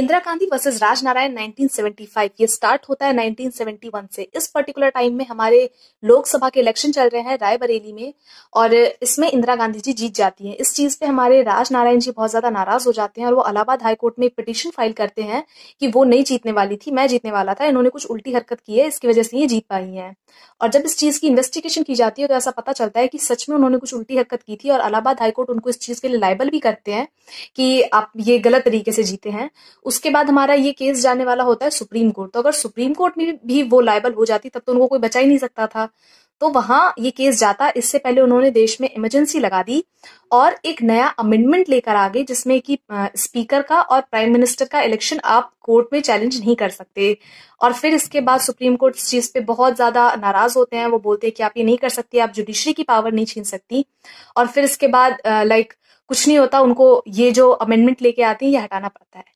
Indira Gandhi versus Raj Narain 1975 ये start होता है 1971 से इस पर्टिकुलर टाइम में हमारे लोकसभा के इलेक्शन चल रहे हैं रायबरेली में और इसमें इंदिरा गांधी जी जीत जाती हैं इस चीज पे हमारे राज नारायण जी बहुत ज्यादा नाराज हो जाते हैं और वो अलाहाबाद हाईकोर्ट में पिटिशन फाइल करते हैं कि वो नहीं जीतने वाली थी मैं जीतने वाला था इन्होंने कुछ उल्टी हरकत की है इसकी वजह से ये जीत पाई है और जब इस चीज की इन्वेस्टिगेशन की जाती है तो ऐसा पता चलता है कि सच में उन्होंने कुछ उल्टी हरकत की थी और अलाहाबाद हाईकोर्ट उनको इस चीज के लिए लाइबल भी करते हैं कि आप ये गलत तरीके से जीते हैं उसके बाद हमारा ये केस जाने वाला होता है सुप्रीम कोर्ट तो अगर सुप्रीम कोर्ट में भी वो लाइबल हो जाती तब तो उनको कोई बचा ही नहीं सकता था तो वहां ये केस जाता इससे पहले उन्होंने देश में इमरजेंसी लगा दी और एक नया अमेंडमेंट लेकर आ गए जिसमें कि स्पीकर का और प्राइम मिनिस्टर का इलेक्शन आप कोर्ट में चैलेंज नहीं कर सकते और फिर इसके बाद सुप्रीम कोर्ट इस चीज पे बहुत ज्यादा नाराज होते हैं वो बोलते हैं कि आप ये नहीं कर सकती आप जुडिशरी की पावर नहीं छीन सकती और फिर इसके बाद लाइक कुछ नहीं होता उनको ये जो अमेंडमेंट लेके आती है ये हटाना पड़ता है